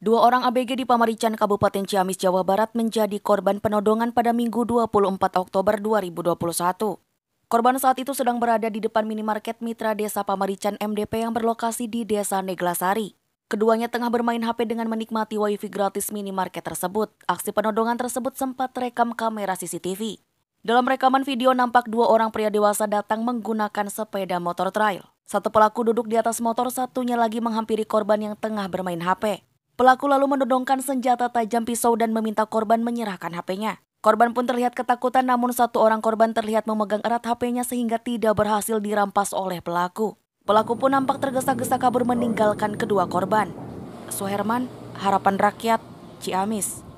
Dua orang ABG di Pamarican, Kabupaten Ciamis, Jawa Barat menjadi korban penodongan pada Minggu 24 Oktober 2021. Korban saat itu sedang berada di depan minimarket mitra desa Pamarican MDP yang berlokasi di desa Neglasari. Keduanya tengah bermain HP dengan menikmati wifi gratis minimarket tersebut. Aksi penodongan tersebut sempat rekam kamera CCTV. Dalam rekaman video nampak dua orang pria dewasa datang menggunakan sepeda motor trail. Satu pelaku duduk di atas motor, satunya lagi menghampiri korban yang tengah bermain HP. Pelaku lalu menodongkan senjata tajam pisau dan meminta korban menyerahkan HP-nya. Korban pun terlihat ketakutan namun satu orang korban terlihat memegang erat HP-nya sehingga tidak berhasil dirampas oleh pelaku. Pelaku pun nampak tergesa-gesa kabur meninggalkan kedua korban. Suherman, Harapan Rakyat, Ciamis.